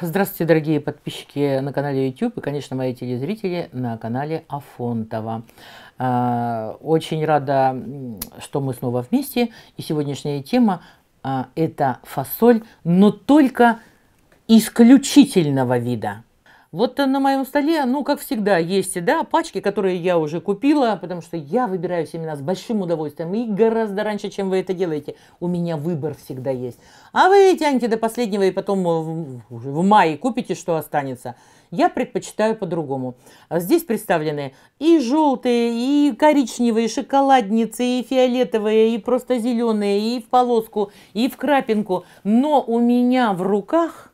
Здравствуйте, дорогие подписчики на канале YouTube и, конечно, мои телезрители на канале Афонтова. А, очень рада, что мы снова вместе. И сегодняшняя тема а, – это фасоль, но только исключительного вида – вот на моем столе, ну, как всегда, есть да, пачки, которые я уже купила, потому что я выбираю семена с большим удовольствием и гораздо раньше, чем вы это делаете. У меня выбор всегда есть. А вы тянете до последнего и потом э, в, в мае купите, что останется. Я предпочитаю по-другому. Здесь представлены и желтые, и коричневые, и шоколадницы, и фиолетовые, и просто зеленые, и в полоску, и в крапинку. Но у меня в руках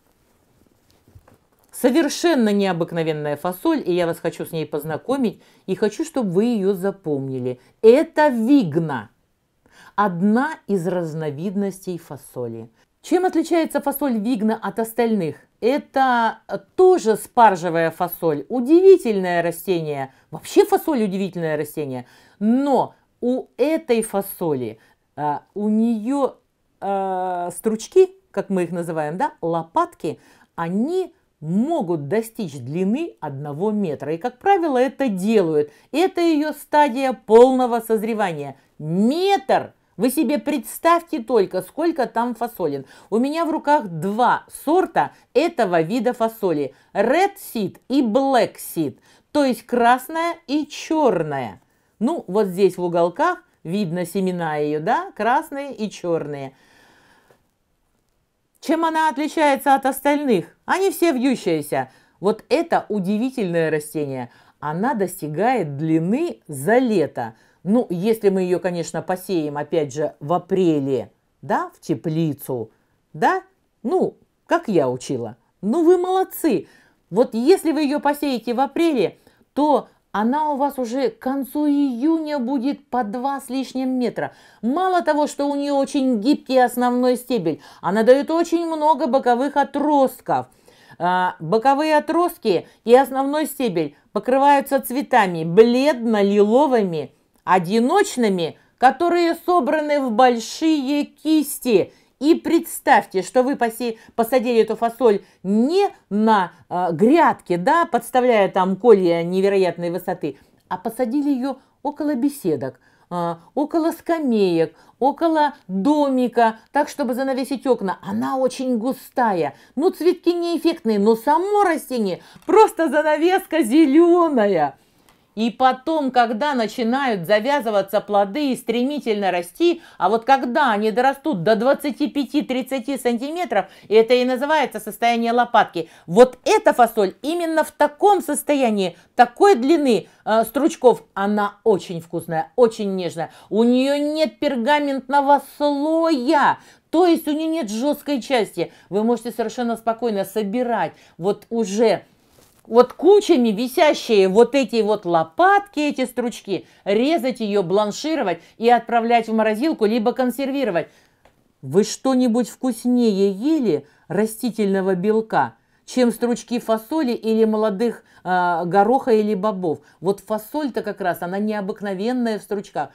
Совершенно необыкновенная фасоль, и я вас хочу с ней познакомить, и хочу, чтобы вы ее запомнили. Это вигна. Одна из разновидностей фасоли. Чем отличается фасоль вигна от остальных? Это тоже спаржевая фасоль, удивительное растение. Вообще фасоль удивительное растение. Но у этой фасоли, а, у нее э, стручки, как мы их называем, да, лопатки, они могут достичь длины 1 метра. И, как правило, это делают. Это ее стадия полного созревания. Метр! Вы себе представьте только, сколько там фасолин. У меня в руках два сорта этого вида фасоли. Red seed и black seed. То есть красная и черная. Ну, вот здесь в уголках видно семена ее, да, красные и черные. Чем она отличается от остальных? Они все вьющиеся. Вот это удивительное растение. Она достигает длины за лето. Ну, если мы ее, конечно, посеем, опять же, в апреле, да, в теплицу, да, ну, как я учила. Ну, вы молодцы. Вот если вы ее посеете в апреле, то она у вас уже к концу июня будет по два с лишним метра. Мало того, что у нее очень гибкий основной стебель, она дает очень много боковых отростков. А, боковые отростки и основной стебель покрываются цветами бледно-лиловыми, одиночными, которые собраны в большие кисти – и представьте, что вы посе... посадили эту фасоль не на э, грядке, да, подставляя там колья невероятной высоты, а посадили ее около беседок, э, около скамеек, около домика, так, чтобы занавесить окна. Она очень густая. Ну, цветки не эффектные, но само растение просто занавеска зеленая. И потом, когда начинают завязываться плоды и стремительно расти, а вот когда они дорастут до 25-30 сантиметров, и это и называется состояние лопатки, вот эта фасоль именно в таком состоянии, такой длины э, стручков, она очень вкусная, очень нежная. У нее нет пергаментного слоя, то есть у нее нет жесткой части. Вы можете совершенно спокойно собирать вот уже вот кучами висящие вот эти вот лопатки, эти стручки, резать ее, бланшировать и отправлять в морозилку, либо консервировать. Вы что-нибудь вкуснее ели растительного белка, чем стручки фасоли или молодых э, гороха или бобов? Вот фасоль-то как раз, она необыкновенная в стручках.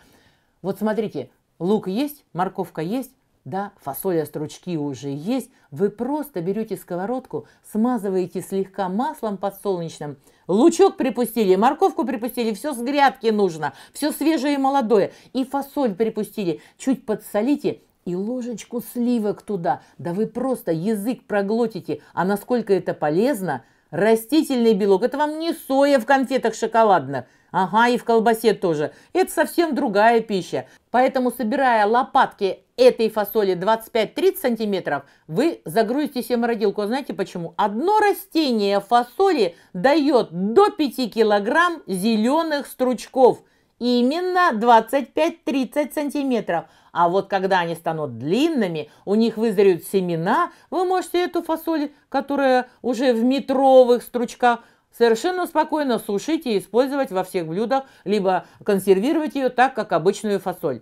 Вот смотрите, лук есть, морковка есть, да, фасоля стручки уже есть. Вы просто берете сковородку, смазываете слегка маслом подсолнечным, лучок припустили, морковку припустили, все с грядки нужно, все свежее и молодое. И фасоль припустили, чуть подсолите и ложечку сливок туда. Да вы просто язык проглотите. А насколько это полезно? Растительный белок. Это вам не соя в конфетах шоколадных. Ага, и в колбасе тоже. Это совсем другая пища. Поэтому, собирая лопатки этой фасоли 25-30 сантиметров, вы загрузите семородилку. Знаете почему? Одно растение фасоли дает до 5 килограмм зеленых стручков. Именно 25-30 сантиметров. А вот когда они станут длинными, у них вызреют семена, вы можете эту фасоль, которая уже в метровых стручках, совершенно спокойно сушить и использовать во всех блюдах, либо консервировать ее так, как обычную фасоль.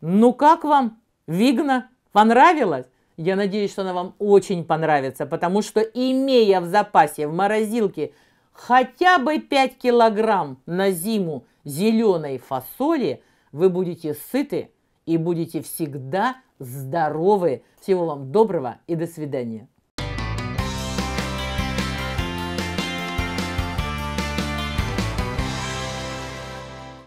Ну как вам? Вигна? Понравилось? Я надеюсь, что она вам очень понравится, потому что, имея в запасе в морозилке хотя бы 5 килограмм на зиму зеленой фасоли, вы будете сыты и будете всегда здоровы. Всего вам доброго и до свидания.